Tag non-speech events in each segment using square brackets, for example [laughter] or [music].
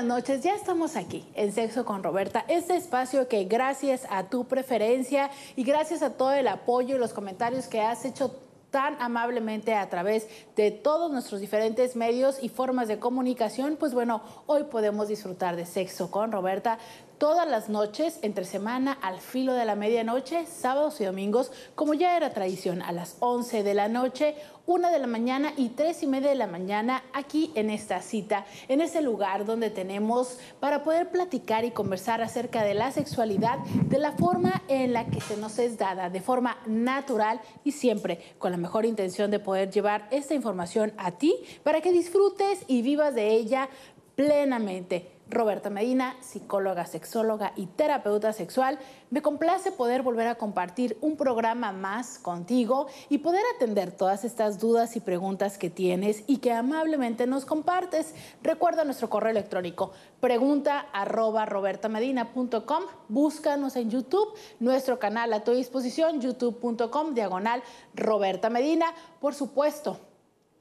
buenas noches. Ya estamos aquí en Sexo con Roberta, este espacio que gracias a tu preferencia y gracias a todo el apoyo y los comentarios que has hecho tan amablemente a través de todos nuestros diferentes medios y formas de comunicación, pues bueno, hoy podemos disfrutar de Sexo con Roberta, todas las noches, entre semana, al filo de la medianoche, sábados y domingos, como ya era tradición, a las 11 de la noche, 1 de la mañana y 3 y media de la mañana, aquí en esta cita, en ese lugar donde tenemos para poder platicar y conversar acerca de la sexualidad, de la forma en la que se nos es dada, de forma natural y siempre con la mejor intención de poder llevar esta información a ti para que disfrutes y vivas de ella plenamente. Roberta Medina, psicóloga, sexóloga y terapeuta sexual. Me complace poder volver a compartir un programa más contigo y poder atender todas estas dudas y preguntas que tienes y que amablemente nos compartes. Recuerda nuestro correo electrónico pregunta arroba robertamedina.com. Búscanos en YouTube, nuestro canal a tu disposición, youtube.com diagonal Roberta Medina. Por supuesto,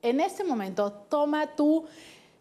en este momento toma tu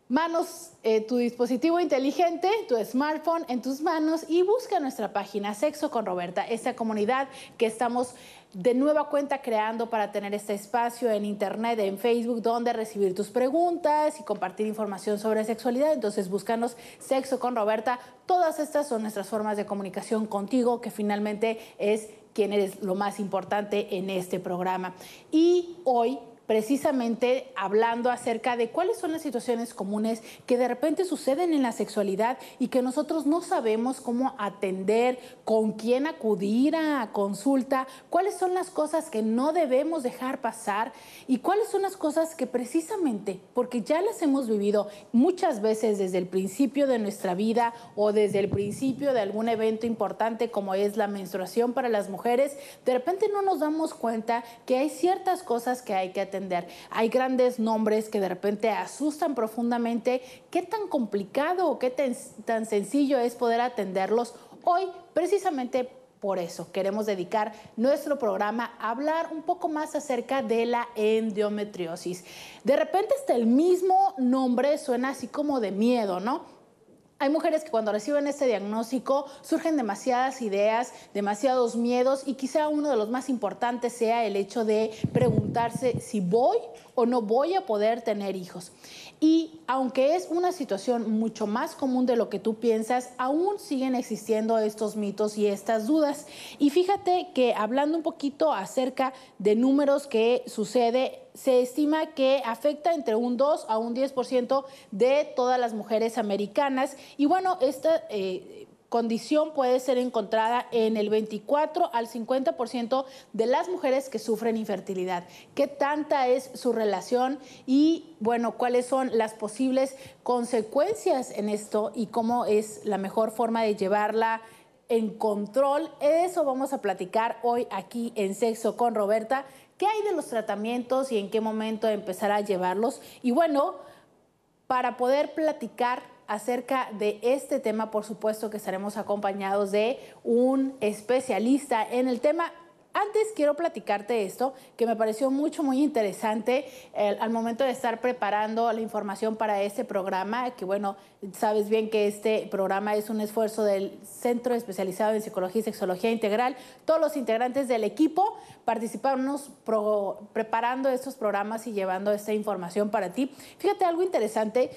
manos, eh, tu dispositivo inteligente, tu smartphone en tus manos y busca nuestra página Sexo con Roberta, esta comunidad que estamos de nueva cuenta creando para tener este espacio en internet, en Facebook, donde recibir tus preguntas y compartir información sobre sexualidad. Entonces, búscanos Sexo con Roberta. Todas estas son nuestras formas de comunicación contigo, que finalmente es quien eres lo más importante en este programa. Y hoy precisamente hablando acerca de cuáles son las situaciones comunes que de repente suceden en la sexualidad y que nosotros no sabemos cómo atender, con quién acudir a consulta, cuáles son las cosas que no debemos dejar pasar y cuáles son las cosas que precisamente, porque ya las hemos vivido muchas veces desde el principio de nuestra vida o desde el principio de algún evento importante como es la menstruación para las mujeres, de repente no nos damos cuenta que hay ciertas cosas que hay que atender hay grandes nombres que de repente asustan profundamente. ¿Qué tan complicado o qué tan, tan sencillo es poder atenderlos hoy precisamente por eso queremos dedicar nuestro programa a hablar un poco más acerca de la endometriosis. De repente hasta el mismo nombre suena así como de miedo, ¿no? Hay mujeres que cuando reciben este diagnóstico surgen demasiadas ideas, demasiados miedos y quizá uno de los más importantes sea el hecho de preguntarse si voy o no voy a poder tener hijos. Y aunque es una situación mucho más común de lo que tú piensas, aún siguen existiendo estos mitos y estas dudas. Y fíjate que hablando un poquito acerca de números que sucede, se estima que afecta entre un 2 a un 10% de todas las mujeres americanas. Y bueno, esta... Eh, condición puede ser encontrada en el 24 al 50% de las mujeres que sufren infertilidad. ¿Qué tanta es su relación y, bueno, cuáles son las posibles consecuencias en esto y cómo es la mejor forma de llevarla? en control. Eso vamos a platicar hoy aquí en Sexo con Roberta. ¿Qué hay de los tratamientos y en qué momento empezar a llevarlos? Y bueno, para poder platicar acerca de este tema, por supuesto que estaremos acompañados de un especialista en el tema. Antes quiero platicarte esto, que me pareció mucho, muy interesante al momento de estar preparando la información para este programa, que bueno, sabes bien que este programa es un esfuerzo del Centro Especializado en Psicología y Sexología Integral. Todos los integrantes del equipo participamos preparando estos programas y llevando esta información para ti. Fíjate algo interesante,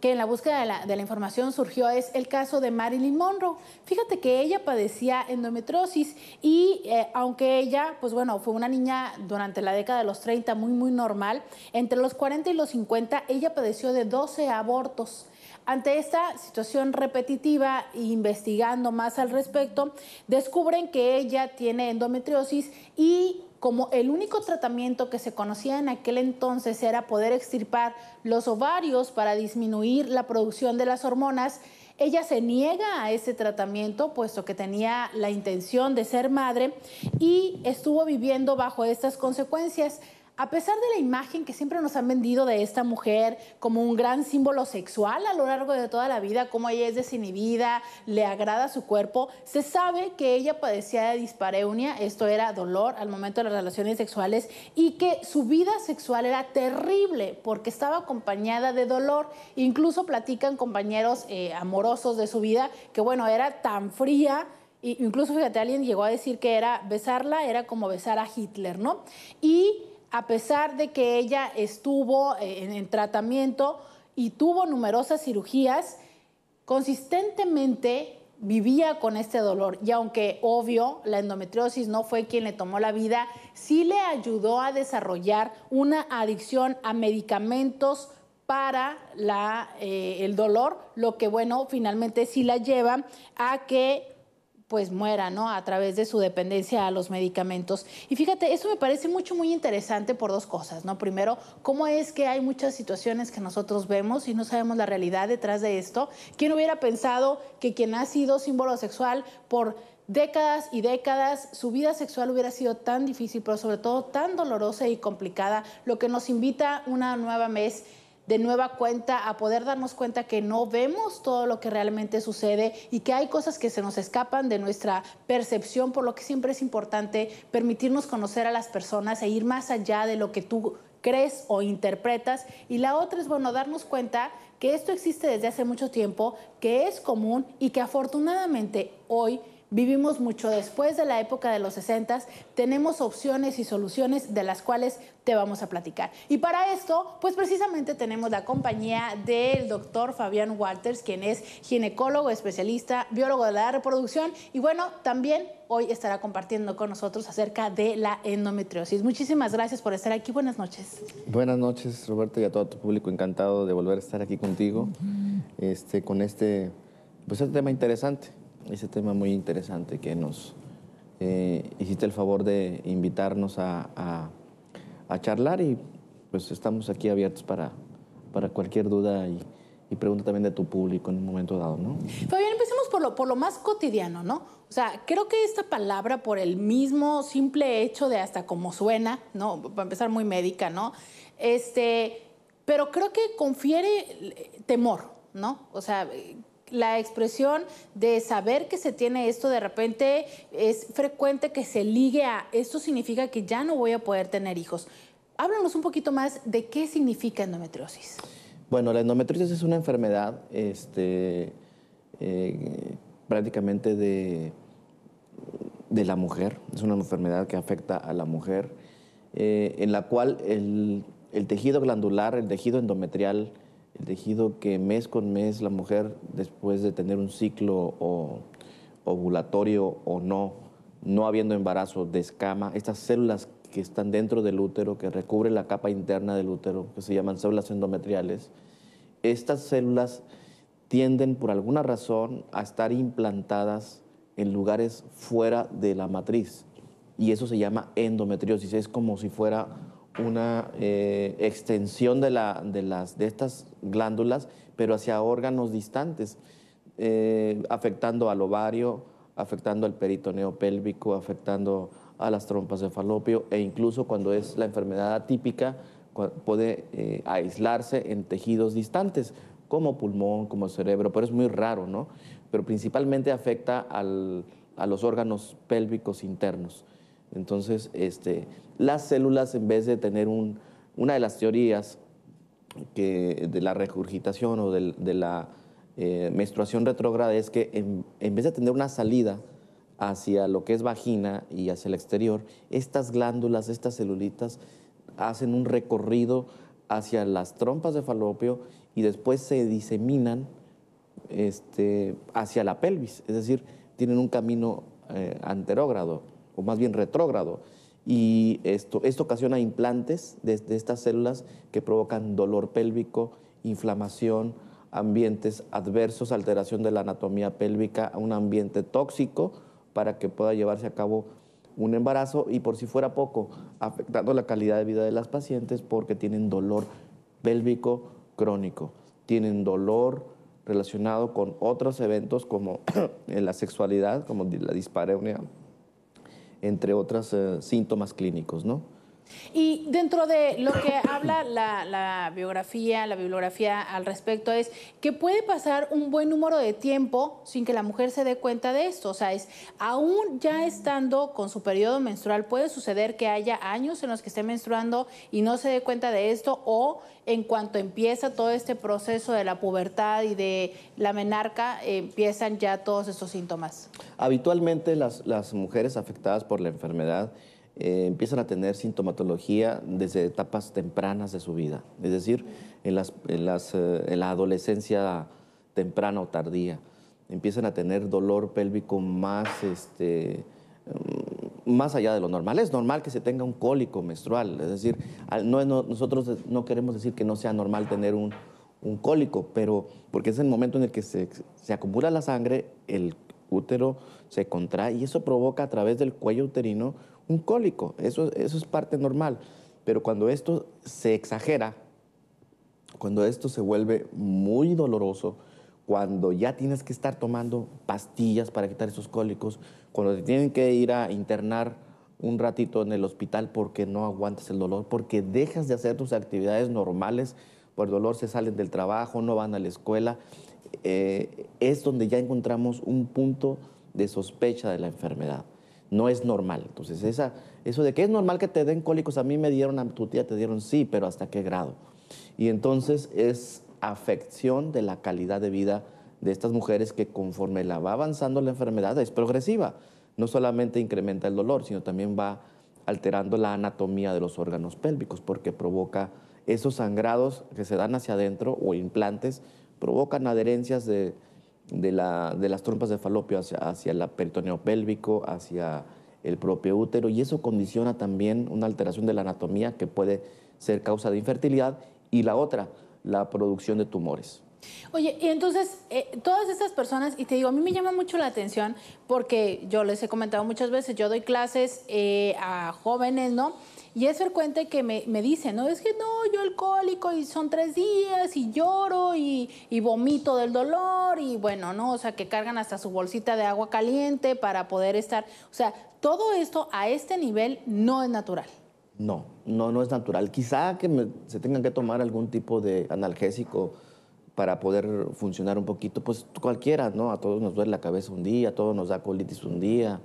que en la búsqueda de la, información surgió es el caso de Marilyn Monroe. Fíjate que ella padecía endometriosis y eh, aunque ella, pues bueno, fue una niña durante la década de los 30 muy, muy normal, entre los 40 y los 50 ella padeció de 12 abortos. Ante esta situación repetitiva, investigando más al respecto, descubren que ella tiene endometriosis y como el único tratamiento que se conocía en aquel entonces era poder extirpar los ovarios para disminuir la producción de las hormonas, ella se niega a ese tratamiento, puesto que tenía la intención de ser madre y estuvo viviendo bajo estas consecuencias a pesar de la imagen que siempre nos han vendido de esta mujer como un gran símbolo sexual a lo largo de toda la vida, como ella es desinhibida, le agrada su cuerpo, se sabe que ella padecía de dispareunia, esto era dolor al momento de las relaciones sexuales, y que su vida sexual era terrible porque estaba acompañada de dolor. Incluso platican compañeros eh, amorosos de su vida que, bueno, era tan fría incluso fíjate, alguien llegó a decir que era besarla, era como besar a Hitler, ¿no? Y a pesar de que ella estuvo eh, en, tratamiento y tuvo numerosas cirugías, consistentemente vivía con este dolor y aunque obvio la endometriosis no fue quien le tomó la vida, sí le ayudó a desarrollar una adicción a medicamentos para eh, el dolor, lo que bueno, finalmente sí la lleva a que pues muera, ¿no? A través de su dependencia a los medicamentos. Y fíjate, eso me parece mucho, muy interesante por dos cosas, ¿no? Primero, cómo es que hay muchas situaciones que nosotros vemos y no sabemos la realidad detrás de esto. ¿Quién hubiera pensado que quien ha sido símbolo sexual por décadas y décadas, su vida sexual hubiera sido tan difícil, pero sobre todo tan dolorosa y complicada, lo que nos invita una nueva mes de nueva cuenta a poder darnos cuenta que no vemos todo lo que realmente sucede y que hay cosas que se nos escapan de nuestra percepción, por lo que siempre es importante permitirnos conocer a las personas e ir más allá de lo que tú crees o interpretas. Y la otra es, bueno, darnos cuenta que esto existe desde hace mucho tiempo, que es común y que afortunadamente hoy Vivimos mucho después de la época de los 60, tenemos opciones y soluciones de las cuales te vamos a platicar. Y para esto, pues precisamente tenemos la compañía del doctor Fabián Walters, quien es ginecólogo, especialista, biólogo de la reproducción y bueno, también hoy estará compartiendo con nosotros acerca de la endometriosis. Muchísimas gracias por estar aquí. Buenas noches. Buenas noches, Roberto, y a todo tu público. Encantado de volver a estar aquí contigo, este, con este, pues, este tema interesante ese tema muy interesante que nos eh, hiciste el favor de invitarnos a, charlar y pues estamos aquí abiertos para, para cualquier duda y, y pregunta también de tu público en un momento dado, ¿no? Fabián, empecemos por lo, por lo más cotidiano, ¿no? O sea, creo que esta palabra, por el mismo simple hecho de hasta como suena, ¿no? Para empezar, muy médica, ¿no? Este, pero creo que confiere eh, temor, ¿no? O sea, la expresión de saber que se tiene esto de repente es frecuente que se ligue a esto significa que ya no voy a poder tener hijos. Háblanos un poquito más de qué significa endometriosis. Bueno, la endometriosis es una enfermedad este, eh, prácticamente de, de, la mujer, es una enfermedad que afecta a la mujer, eh, en la cual el tejido glandular, el tejido endometrial, el tejido que mes con mes la mujer, después de tener un ciclo ovulatorio o no, no habiendo embarazo, descama, estas células que están dentro del útero, que recubren la capa interna del útero, que se llaman células endometriales, estas células tienden por alguna razón a estar implantadas en lugares fuera de la matriz. Y eso se llama endometriosis, es como si fuera una eh, extensión de, estas glándulas, pero hacia órganos distantes, eh, afectando al ovario, afectando al peritoneo pélvico, afectando a las trompas de falopio e incluso cuando es la enfermedad atípica puede eh, aislarse en tejidos distantes, como pulmón, como cerebro, pero es muy raro, ¿no? Pero principalmente afecta a los órganos pélvicos internos. Entonces, este, las células, en vez de tener una de las teorías de la regurgitación o de, la eh, menstruación retrógrada, es que en, vez de tener una salida hacia lo que es vagina y hacia el exterior, estas glándulas, estas celulitas, hacen un recorrido hacia las trompas de falopio y después se diseminan este, hacia la pelvis, es decir, tienen un camino eh, anterógrado o más bien retrógrado. Y esto, esto ocasiona implantes de, estas células que provocan dolor pélvico, inflamación, ambientes adversos, alteración de la anatomía pélvica un ambiente tóxico para que pueda llevarse a cabo un embarazo y por si fuera poco, afectando la calidad de vida de las pacientes porque tienen dolor pélvico crónico, tienen dolor relacionado con otros eventos como [clears throat] la sexualidad, como la dispareunia, entre otros eh, síntomas clínicos, ¿no? Y dentro de lo que habla la, biografía, la bibliografía al respecto es que puede pasar un buen número de tiempo sin que la mujer se dé cuenta de esto. O sea, es aún ya estando con su periodo menstrual, puede suceder que haya años en los que esté menstruando y no se dé cuenta de esto o en cuanto empieza todo este proceso de la pubertad y de la menarca, empiezan ya todos estos síntomas. Habitualmente las mujeres afectadas por la enfermedad, eh, empiezan a tener sintomatología desde etapas tempranas de su vida, es decir, en, eh, la adolescencia temprana o tardía. Empiezan a tener dolor pélvico más, este, mm, más allá de lo normal. Es normal que se tenga un cólico menstrual, es decir, nosotros no queremos decir que no sea normal tener un, cólico, pero porque es el momento en el que se, acumula la sangre, el útero se contrae y eso provoca a través del cuello uterino un cólico, eso, es parte normal. Pero cuando esto se exagera, cuando esto se vuelve muy doloroso, cuando ya tienes que estar tomando pastillas para quitar esos cólicos, cuando te tienen que ir a internar un ratito en el hospital porque no aguantas el dolor, porque dejas de hacer tus actividades normales, por dolor se salen del trabajo, no van a la escuela, eh, es donde ya encontramos un punto de sospecha de la enfermedad no es normal. Entonces, esa, eso de que es normal que te den cólicos, a mí me dieron, a tu tía te dieron, sí, pero ¿hasta qué grado? Y entonces es afección de la calidad de vida de estas mujeres que conforme la va avanzando la enfermedad es progresiva. No solamente incrementa el dolor, sino también va alterando la anatomía de los órganos pélvicos porque provoca esos sangrados que se dan hacia adentro o implantes, provocan adherencias de de, la, de las trompas de falopio hacia, hacia el peritoneo pélvico, hacia el propio útero, y eso condiciona también una alteración de la anatomía que puede ser causa de infertilidad, y la otra, la producción de tumores. Oye, y entonces, eh, todas estas personas, y te digo, a mí me llama mucho la atención porque yo les he comentado muchas veces, yo doy clases eh, a jóvenes, ¿no? Y es frecuente que me, me, dicen, no, es que no, yo alcohólico y son tres días y lloro y, vomito del dolor y bueno, no, o sea, que cargan hasta su bolsita de agua caliente para poder estar. O sea, todo esto a este nivel no es natural. No, no, no es natural. Quizá que se tengan que tomar algún tipo de analgésico para poder funcionar un poquito, pues cualquiera, ¿no? A todos nos duele la cabeza un día, a todos nos da colitis un día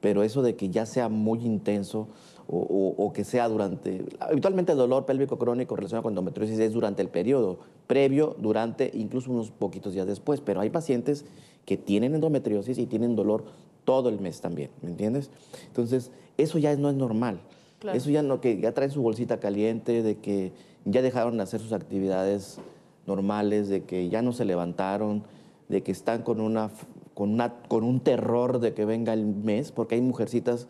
pero eso de que ya sea muy intenso o, que sea durante... Habitualmente el dolor pélvico crónico relacionado con endometriosis es durante el periodo, previo, durante, incluso unos poquitos días después, pero hay pacientes que tienen endometriosis y tienen dolor todo el mes también, ¿me entiendes? Entonces, eso ya no es normal. Eso ya no, que ya traen su bolsita caliente, de que ya dejaron de hacer sus actividades normales, de que ya no se levantaron, de que están con una con, con un terror de que venga el mes, porque hay mujercitas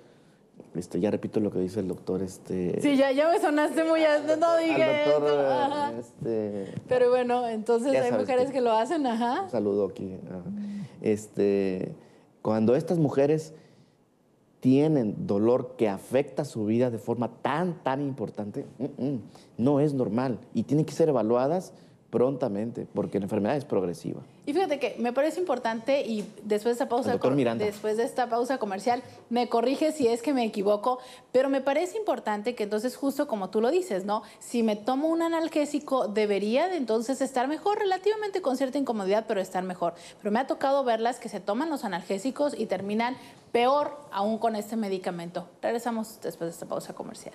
este, ya repito lo que dice el doctor. Este, sí, ya, ya me sonaste muy. No, no dije. Doctor, eh, este, Pero bueno, entonces hay mujeres que, lo hacen, ajá. Un saludo aquí. Este, cuando estas mujeres tienen dolor que afecta su vida de forma tan, tan importante, mm, mm, no es normal y tienen que ser evaluadas prontamente, porque la enfermedad es progresiva. Y fíjate que me parece importante y después de esta pausa después de esta pausa comercial me corrige si es que me equivoco, pero me parece importante que entonces justo como tú lo dices, ¿no? Si me tomo un analgésico debería de entonces estar mejor relativamente con cierta incomodidad, pero estar mejor. Pero me ha tocado verlas que se toman los analgésicos y terminan peor aún con este medicamento. Regresamos después de esta pausa comercial.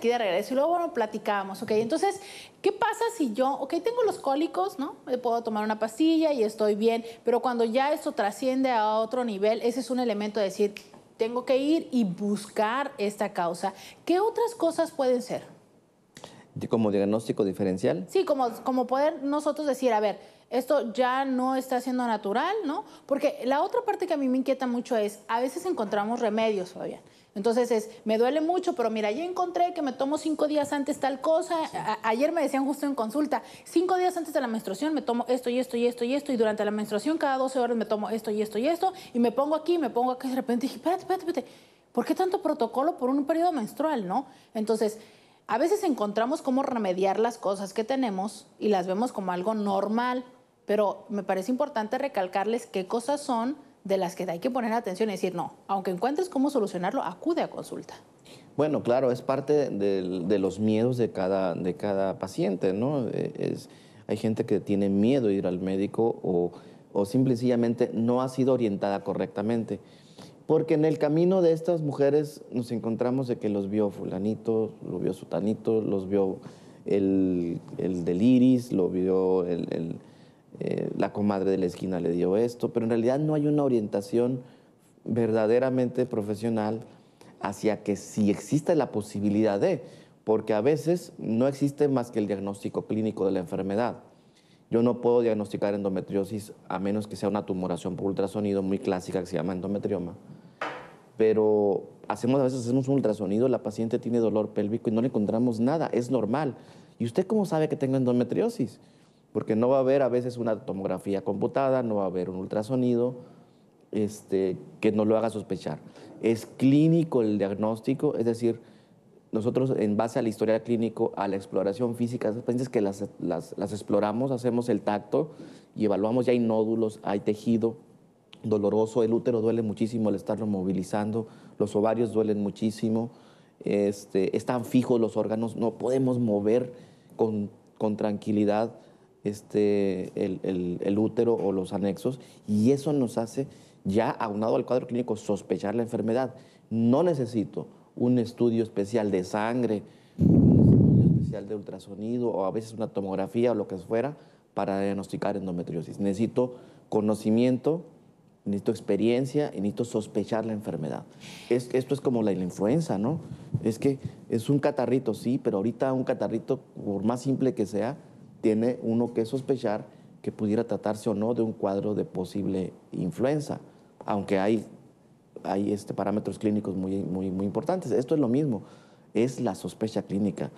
aquí de regreso y luego bueno, platicamos, ok, entonces, ¿qué pasa si yo, ok, tengo los cólicos, ¿no? Puedo tomar una pastilla y estoy bien, pero cuando ya esto trasciende a otro nivel, ese es un elemento de decir, tengo que ir y buscar esta causa. ¿Qué otras cosas pueden ser? ¿Como diagnóstico diferencial? Sí, como, como poder nosotros decir, a ver, esto ya no está siendo natural, ¿no? Porque la otra parte que a mí me inquieta mucho es, a veces encontramos remedios, todavía... Entonces es, me duele mucho, pero mira, ya encontré que me tomo cinco días antes tal cosa. ayer me decían justo en consulta, cinco días antes de la menstruación me tomo esto y esto y esto y esto, y durante la menstruación cada 12 horas me tomo esto y esto y esto, y me pongo aquí, me pongo aquí, y de repente dije, espérate, espérate, espérate, ¿por qué tanto protocolo por un periodo menstrual, no? Entonces, a veces encontramos cómo remediar las cosas que tenemos y las vemos como algo normal, pero me parece importante recalcarles qué cosas son de las que hay que poner atención y decir, no, aunque encuentres cómo solucionarlo, acude a consulta. Bueno, claro, es parte de, los miedos de cada, de cada paciente, ¿no? Eh, es, hay gente que tiene miedo ir al médico o, o simple no ha sido orientada correctamente. Porque en el camino de estas mujeres nos encontramos de que los vio fulanito, lo vio sutanito, los vio el, el del lo vio el eh, la comadre de la esquina le dio esto, pero en realidad no hay una orientación verdaderamente profesional hacia que si existe la posibilidad de, porque a veces no existe más que el diagnóstico clínico de la enfermedad. Yo no puedo diagnosticar endometriosis a menos que sea una tumoración por ultrasonido muy clásica que se llama endometrioma. Pero hacemos a veces hacemos un ultrasonido, la paciente tiene dolor pélvico y no le encontramos nada, es normal. ¿Y usted cómo sabe que tengo endometriosis? porque no va a haber a veces una tomografía computada, no va a haber un ultrasonido este, que nos lo haga sospechar. Es clínico el diagnóstico, es decir, nosotros en base a la historia clínica, a la exploración física, esas pacientes que las, las, exploramos, hacemos el tacto y evaluamos, ya hay nódulos, hay tejido doloroso, el útero duele muchísimo al estarlo movilizando, los ovarios duelen muchísimo, este, están fijos los órganos, no podemos mover con, con tranquilidad este, el, útero o los anexos y eso nos hace ya aunado al cuadro clínico sospechar la enfermedad. No necesito un estudio especial de sangre, un estudio especial de ultrasonido o a veces una tomografía o lo que fuera para diagnosticar endometriosis. Necesito conocimiento, necesito experiencia y necesito sospechar la enfermedad. esto es como la, la influenza, ¿no? Es que es un catarrito, sí, pero ahorita un catarrito, por más simple que sea, tiene uno que sospechar que pudiera tratarse o no de un cuadro de posible influenza, aunque hay, hay este, parámetros clínicos muy, muy, muy importantes. Esto es lo mismo, es la sospecha clínica.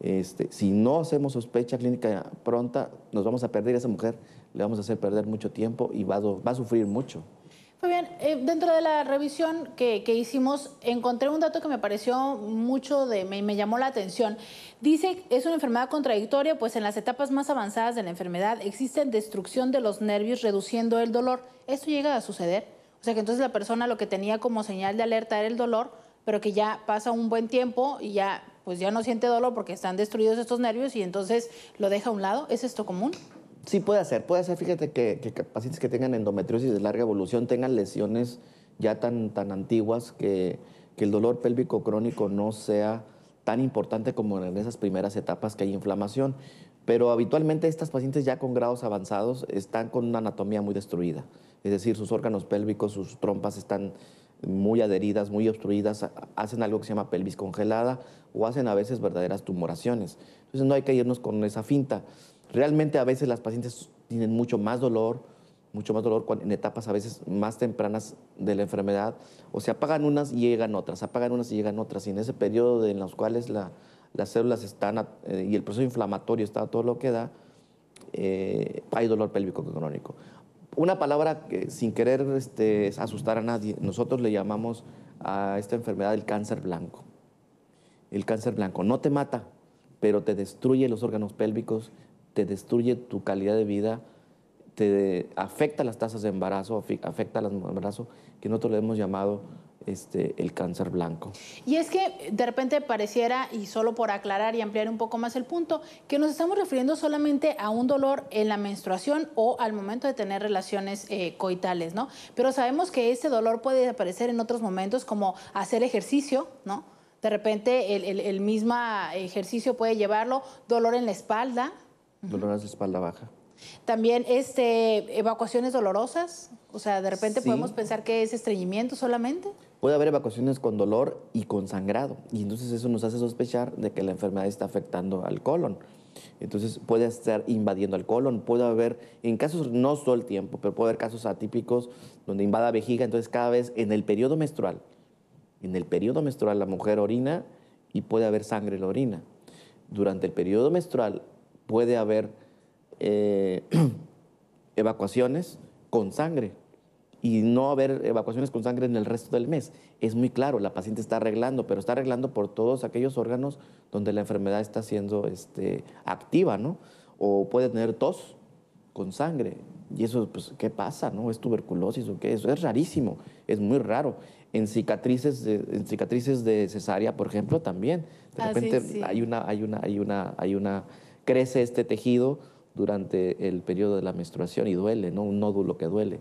Este, si no hacemos sospecha clínica pronta, nos vamos a perder a esa mujer, le vamos a hacer perder mucho tiempo y va va a sufrir mucho. Muy bien, eh, dentro de la revisión que, hicimos encontré un dato que me pareció mucho de, me, me llamó la atención. Dice, es una enfermedad contradictoria, pues en las etapas más avanzadas de la enfermedad existe destrucción de los nervios reduciendo el dolor. ¿Esto llega a suceder? O sea que entonces la persona lo que tenía como señal de alerta era el dolor, pero que ya pasa un buen tiempo y ya pues ya no siente dolor porque están destruidos estos nervios y entonces lo deja a un lado. ¿Es esto común? Sí puede hacer, puede ser, fíjate que, pacientes que tengan endometriosis de larga evolución tengan lesiones ya tan, tan antiguas que, que el dolor pélvico crónico no sea tan importante como en esas primeras etapas que hay inflamación. Pero habitualmente estas pacientes ya con grados avanzados están con una anatomía muy destruida, es decir, sus órganos pélvicos, sus trompas están muy adheridas, muy obstruidas, hacen algo que se llama pelvis congelada o hacen a veces verdaderas tumoraciones. Entonces no hay que irnos con esa finta. Realmente a veces las pacientes tienen mucho más dolor, mucho más dolor en etapas a veces más tempranas de la enfermedad, o se apagan unas y llegan otras, apagan unas y llegan otras, y en ese periodo en los cuales las células están eh, y el proceso inflamatorio está todo lo que da, eh, hay dolor pélvico crónico. Una palabra que sin querer este, asustar a nadie, nosotros le llamamos a esta enfermedad el cáncer blanco. El cáncer blanco no te mata, pero te destruye los órganos pélvicos, te destruye tu calidad de vida, te afecta las tasas de embarazo, afecta el embarazo, que nosotros le hemos llamado este, el cáncer blanco. Y es que de repente pareciera, y solo por aclarar y ampliar un poco más el punto, que nos estamos refiriendo solamente a un dolor en la menstruación o al momento de tener relaciones eh, coitales, ¿no? Pero sabemos que ese dolor puede aparecer en otros momentos como hacer ejercicio, ¿no? De repente el, el mismo ejercicio puede llevarlo, dolor en la espalda, Dolores de espalda baja. También este, evacuaciones dolorosas, o sea, de repente podemos pensar que es estreñimiento solamente. Puede haber evacuaciones con dolor y con sangrado, y entonces eso nos hace sospechar de que la enfermedad está afectando al colon. Entonces puede estar invadiendo al colon, puede haber, en casos no todo el tiempo, pero puede haber casos atípicos donde invada vejiga, entonces cada vez en el periodo menstrual, en el periodo menstrual la mujer orina y puede haber sangre en la orina. Durante el periodo menstrual puede haber eh, [clears throat] evacuaciones con sangre y no haber evacuaciones con sangre en el resto del mes. Es muy claro, la paciente está arreglando, pero está arreglando por todos aquellos órganos donde la enfermedad está siendo este, activa, ¿no? O puede tener tos con sangre. Y eso, pues, ¿qué pasa? ¿No? ¿Es tuberculosis o qué? Eso es rarísimo, es muy raro. En cicatrices de, en cicatrices de cesárea, por ejemplo, también. De ah, repente hay una, hay una, hay una, hay una crece este tejido durante el periodo de la menstruación y duele, ¿no? Un nódulo que duele.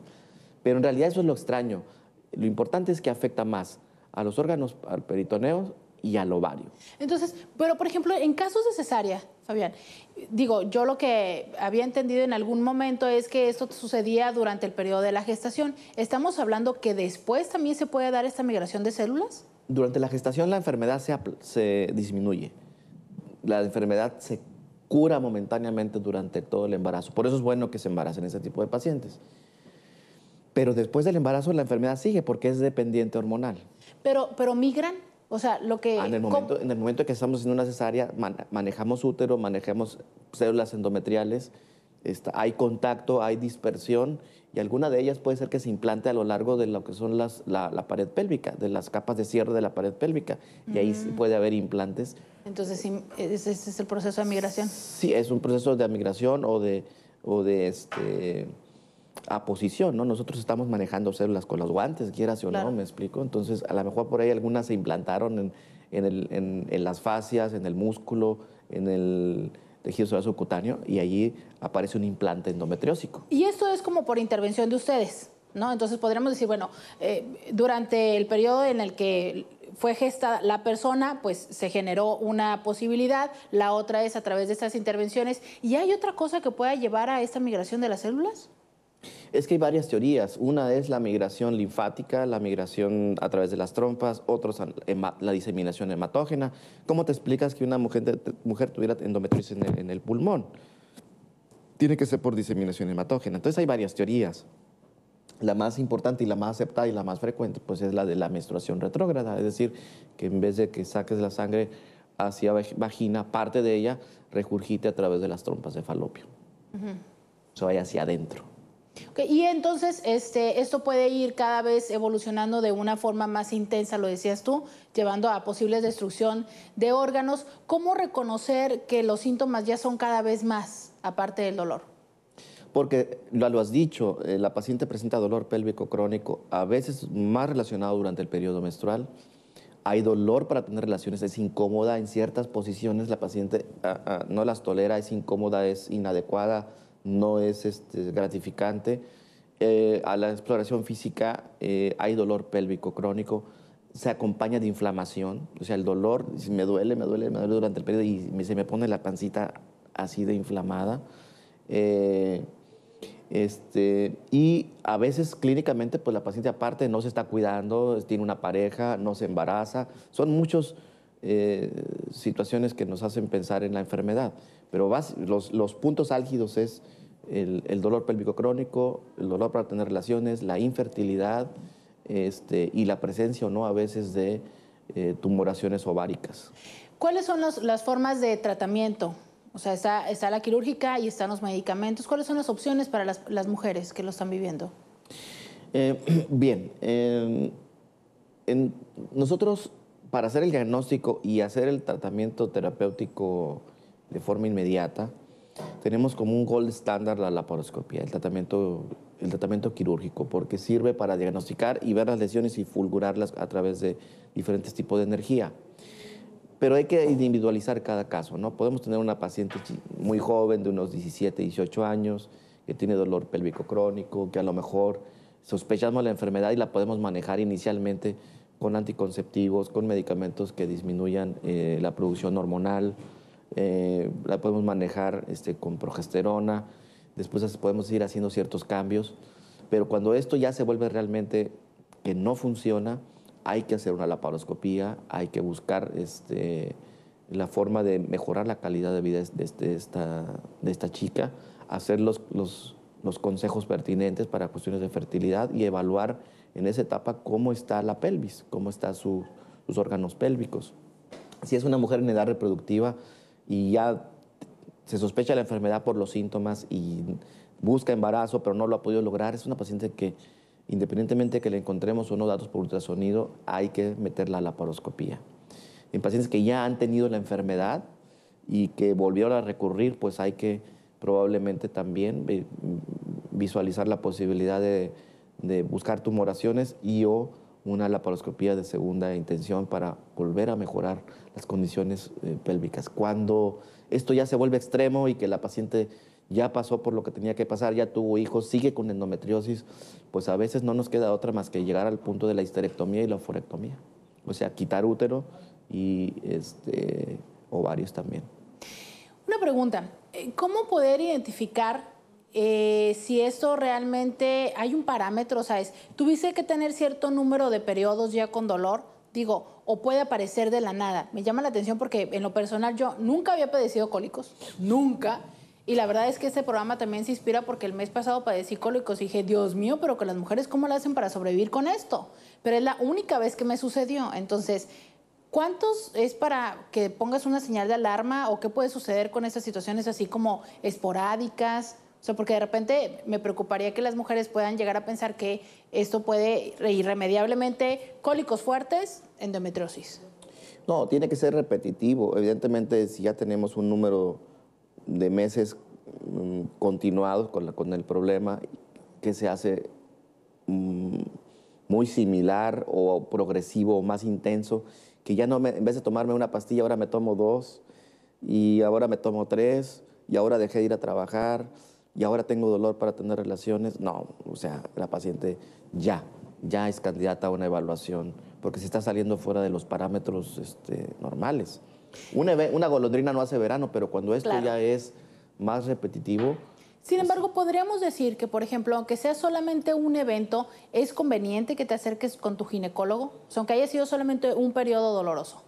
Pero en realidad eso es lo extraño. Lo importante es que afecta más a los órganos, al peritoneo y al ovario. Entonces, pero por ejemplo, en casos de cesárea, Fabián, digo, yo lo que había entendido en algún momento es que esto sucedía durante el periodo de la gestación. ¿Estamos hablando que después también se puede dar esta migración de células? Durante la gestación la enfermedad se disminuye. La enfermedad se cura momentáneamente durante todo el embarazo. Por eso es bueno que se embaracen ese tipo de pacientes. Pero después del embarazo la enfermedad sigue porque es dependiente hormonal. Pero, pero migran, o sea, lo que... Ah, en, el momento, en que estamos en una cesárea, manejamos útero, manejamos células endometriales, está, hay contacto, hay dispersión y alguna de ellas puede ser que se implante a lo largo de lo que son las, la, la pared pélvica, de las capas de cierre de la pared pélvica, y ahí mm. puede haber implantes. Entonces, ¿ese es el proceso de migración? Sí, es un proceso de migración o de, o de este, aposición, ¿no? Nosotros estamos manejando células con los guantes, quieras o no, me explico. Entonces, a lo mejor por ahí algunas se implantaron en, en las fascias, en el músculo, en el tejido suave cutáneo y allí aparece un implante endometriósico. Y esto es como por intervención de ustedes, ¿no? Entonces podríamos decir, bueno, eh, durante el periodo en el que fue gesta la persona, pues se generó una posibilidad, la otra es a través de estas intervenciones. ¿Y hay otra cosa que pueda llevar a esta migración de las células? Es que hay varias teorías. Una es la migración linfática, la migración a través de las trompas, otros la diseminación hematógena. ¿Cómo te explicas que una mujer, tuviera endometriosis en el, pulmón? Tiene que ser por diseminación hematógena. Entonces hay varias teorías. La más importante y la más aceptada y la más frecuente pues es la de la menstruación retrógrada, es decir, que en vez de que saques la sangre hacia vagina, parte de ella regurgite a través de las trompas de falopio. Eso hacia adentro y entonces este, esto puede ir cada vez evolucionando de una forma más intensa, lo decías tú, llevando a posible destrucción de órganos. ¿Cómo reconocer que los síntomas ya son cada vez más, aparte del dolor? Porque lo has dicho, eh, la paciente presenta dolor pélvico crónico, a veces más relacionado durante el periodo menstrual. Hay dolor para tener relaciones, es incómoda en ciertas posiciones, la paciente ah, ah, no las tolera, es incómoda, es inadecuada no es este, gratificante. Eh, a la exploración física eh, hay dolor pélvico crónico, se acompaña de inflamación, o sea, el dolor, si me duele, me duele, me duele durante el periodo y se me pone la pancita así de inflamada. Eh, este, y a veces clínicamente, pues la paciente aparte no se está cuidando, tiene una pareja, no se embaraza. Son muchas situaciones que nos hacen pensar en la enfermedad. Pero los, puntos álgidos es el, dolor pélvico crónico, el dolor para tener relaciones, la infertilidad este, y la presencia o no a veces de eh, tumoraciones ováricas. ¿Cuáles son las formas de tratamiento? O sea, está, está, la quirúrgica y están los medicamentos. ¿Cuáles son las opciones para las, mujeres que lo están viviendo? Eh, [clears throat] bien, eh, nosotros para hacer el diagnóstico y hacer el tratamiento terapéutico de forma inmediata. Tenemos como un gold estándar la laparoscopía, el tratamiento, el tratamiento quirúrgico, porque sirve para diagnosticar y ver las lesiones y fulgurarlas a través de diferentes tipos de energía. Pero hay que individualizar cada caso, ¿no? Podemos tener una paciente muy joven, de unos 17, 18 años, que tiene dolor pélvico crónico, que a lo mejor sospechamos la enfermedad y la podemos manejar inicialmente con anticonceptivos, con medicamentos que disminuyan eh, la producción hormonal, eh, la podemos manejar este, con progesterona, después podemos ir haciendo ciertos cambios, pero cuando esto ya se vuelve realmente que no funciona, hay que hacer una laparoscopía, hay que buscar este, la forma de mejorar la calidad de vida de, este, esta, de esta, chica, hacer los, los, los, consejos pertinentes para cuestiones de fertilidad y evaluar en esa etapa cómo está la pelvis, cómo están sus órganos pélvicos. Si es una mujer en edad reproductiva, y ya se sospecha la enfermedad por los síntomas y busca embarazo, pero no lo ha podido lograr, es una paciente que independientemente de que le encontremos o no datos por ultrasonido, hay que meterla a la paroscopía. En pacientes que ya han tenido la enfermedad y que volvió a recurrir, pues hay que probablemente también eh, visualizar la posibilidad de, de buscar tumoraciones y o una laparoscopía de segunda intención para volver a mejorar las condiciones eh, pélvicas. Cuando esto ya se vuelve extremo y que la paciente ya pasó por lo que tenía que pasar, ya tuvo hijos, sigue con endometriosis, pues a veces no nos queda otra más que llegar al punto de la histerectomía y la oforectomía. O sea, quitar útero y este, ovarios también. Una pregunta, ¿cómo poder identificar eh, si esto realmente hay un parámetro, ¿sabes? Tuviste que tener cierto número de periodos ya con dolor, digo, o puede aparecer de la nada. Me llama la atención porque en lo personal yo nunca había padecido cólicos, nunca. Y la verdad es que este programa también se inspira porque el mes pasado padecí cólicos y dije, Dios mío, pero que las mujeres cómo lo hacen para sobrevivir con esto. Pero es la única vez que me sucedió. Entonces, ¿cuántos es para que pongas una señal de alarma o qué puede suceder con estas situaciones así como esporádicas? O sea, porque de repente me preocuparía que las mujeres puedan llegar a pensar que esto puede irremediablemente cólicos fuertes, endometriosis. No, tiene que ser repetitivo. Evidentemente, si ya tenemos un número de meses mm, continuados con, el problema, que se hace mm, muy similar o progresivo o más intenso, que ya no en vez de tomarme una pastilla, ahora me tomo dos, y ahora me tomo tres, y ahora dejé de ir a trabajar y ahora tengo dolor para tener relaciones. No, o sea, la paciente ya, ya es candidata a una evaluación porque se está saliendo fuera de los parámetros este, normales. Una, golondrina no hace verano, pero cuando esto ya es más repetitivo. Sin pues embargo, podríamos decir que, por ejemplo, aunque sea solamente un evento, es conveniente que te acerques con tu ginecólogo, o sea, aunque haya sido solamente un periodo doloroso.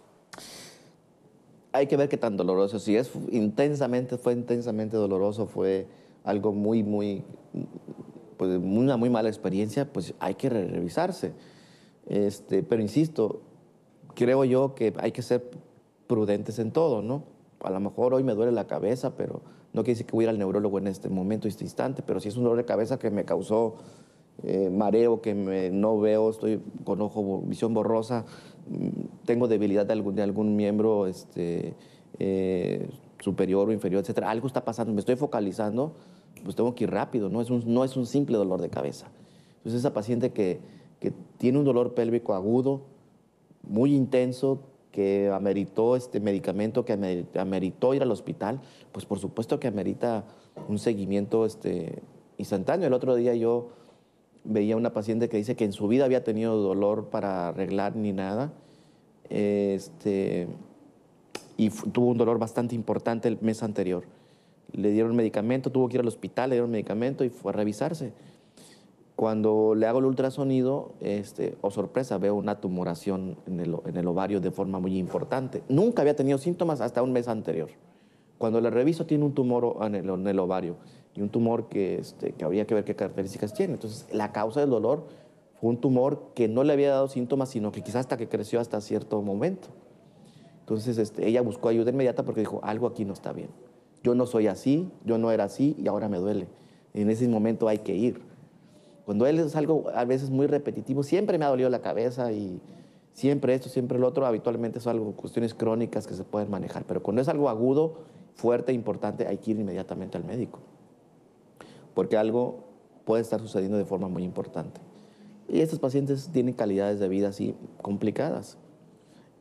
Hay que ver qué tan doloroso. Si es intensamente, fue intensamente doloroso, fue algo muy, muy, pues una muy mala experiencia, pues hay que revisarse. Este, pero insisto, creo yo que hay que ser prudentes en todo, ¿no? A lo mejor hoy me duele la cabeza, pero no quiere decir que voy a ir al neurólogo en este momento, este instante, pero si es un dolor de cabeza que me causó eh, mareo, que me, no veo, estoy con ojo, visión borrosa, mm, tengo debilidad de algún, de algún miembro, este, eh, superior o inferior, etcétera, algo está pasando, me estoy focalizando, pues tengo que ir rápido, no es un, no es un simple dolor de cabeza. Entonces, esa paciente que, tiene un dolor pélvico agudo, muy intenso, que ameritó este medicamento, que ameritó ir al hospital, pues por supuesto que amerita un seguimiento este, instantáneo. El otro día yo veía una paciente que dice que en su vida había tenido dolor para arreglar ni nada. Este, y tuvo un dolor bastante importante el mes anterior. Le dieron medicamento, tuvo que ir al hospital, le dieron medicamento y fue a revisarse. Cuando le hago el ultrasonido, este, o oh sorpresa, veo una tumoración en el, ovario de forma muy importante. Nunca había tenido síntomas hasta un mes anterior. Cuando le reviso, tiene un tumor en el, ovario y un tumor que, este, que habría que ver qué características tiene. Entonces, la causa del dolor fue un tumor que no le había dado síntomas, sino que quizás hasta que creció hasta cierto momento. Entonces este, ella buscó ayuda inmediata porque dijo, algo aquí no está bien. Yo no soy así, yo no era así y ahora me duele. En ese momento hay que ir. Cuando es algo a veces muy repetitivo, siempre me ha dolido la cabeza y siempre esto, siempre el otro, habitualmente son algo, cuestiones crónicas que se pueden manejar. Pero cuando es algo agudo, fuerte, importante, hay que ir inmediatamente al médico. Porque algo puede estar sucediendo de forma muy importante. Y estos pacientes tienen calidades de vida así complicadas.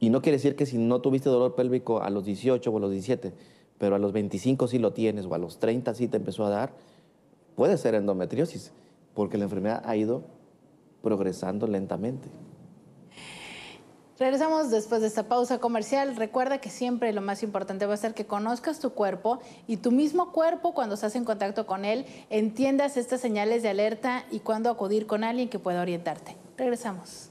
Y no quiere decir que si no tuviste dolor pélvico a los 18 o a los 17, pero a los 25 sí lo tienes o a los 30 sí te empezó a dar, puede ser endometriosis, porque la enfermedad ha ido progresando lentamente. Regresamos después de esta pausa comercial. Recuerda que siempre lo más importante va a ser que conozcas tu cuerpo y tu mismo cuerpo cuando estás en contacto con él, entiendas estas señales de alerta y cuándo acudir con alguien que pueda orientarte. Regresamos.